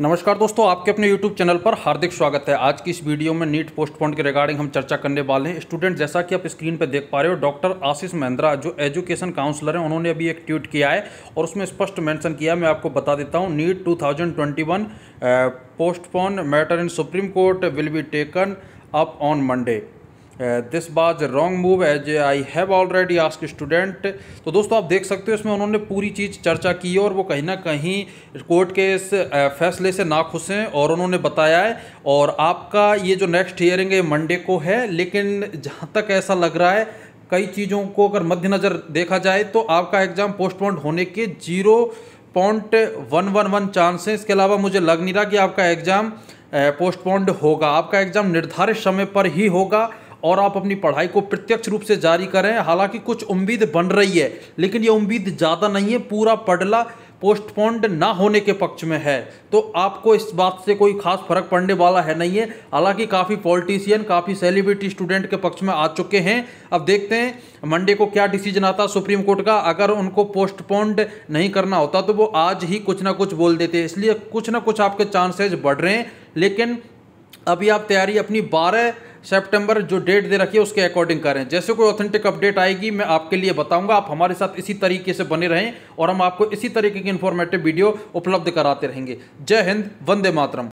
नमस्कार दोस्तों आपके अपने YouTube चैनल पर हार्दिक स्वागत है आज की इस वीडियो में नीट पोस्टपोन के रिगार्डिंग हम चर्चा करने वाले हैं स्टूडेंट जैसा कि आप स्क्रीन पर देख पा रहे हो डॉक्टर आशीष महिंद्रा जो एजुकेशन काउंसलर हैं उन्होंने अभी एक ट्वीट किया है और उसमें स्पष्ट मेंशन किया मैं आपको बता देता हूँ NEET 2021 postpone matter in supreme court will be taken up on Monday this was wrong move as I have already ask student तो दोस्तों आप देख सकते हो इसमें उन्होंने पूरी चीज़ चर्चा की और वो कहीं ना कहीं कोर्ट के इस uh, फैसले से ना खुश हैं और उन्होंने बताया है और आपका ये जो नेक्स्ट हियरिंग है मंडे को है लेकिन जहाँ तक ऐसा लग रहा है कई चीज़ों को अगर मद्देनज़र देखा जाए तो आपका एग्ज़ाम पोस्टपोन होने के zero point one one one chance हैं इसके अलावा मुझे लग नहीं रहा कि आपका एग्ज़ाम पोस्टपोन्ड uh, होगा आपका एग्ज़ाम निर्धारित समय पर ही होगा और आप अपनी पढ़ाई को प्रत्यक्ष रूप से जारी करें हालांकि कुछ उम्मीद बन रही है लेकिन ये उम्मीद ज़्यादा नहीं है पूरा पडला पोस्टपोन्ड ना होने के पक्ष में है तो आपको इस बात से कोई खास फर्क पड़ने वाला है नहीं है हालांकि काफ़ी पॉलिटिशियन काफ़ी सेलिब्रिटी स्टूडेंट के पक्ष में आ चुके हैं अब देखते हैं मंडे को क्या डिसीजन आता सुप्रीम कोर्ट का अगर उनको पोस्टपोन्ड नहीं करना होता तो वो आज ही कुछ ना कुछ बोल देते इसलिए कुछ ना कुछ आपके चांसेज बढ़ रहे हैं लेकिन अभी आप तैयारी अपनी बारह सेप्टेम्बर जो डेट दे रखी है उसके अकॉर्डिंग करें जैसे कोई ऑथेंटिक अपडेट आएगी मैं आपके लिए बताऊंगा आप हमारे साथ इसी तरीके से बने रहें और हम आपको इसी तरीके की इन्फॉर्मेटिव वीडियो उपलब्ध कराते रहेंगे जय हिंद वंदे मातरम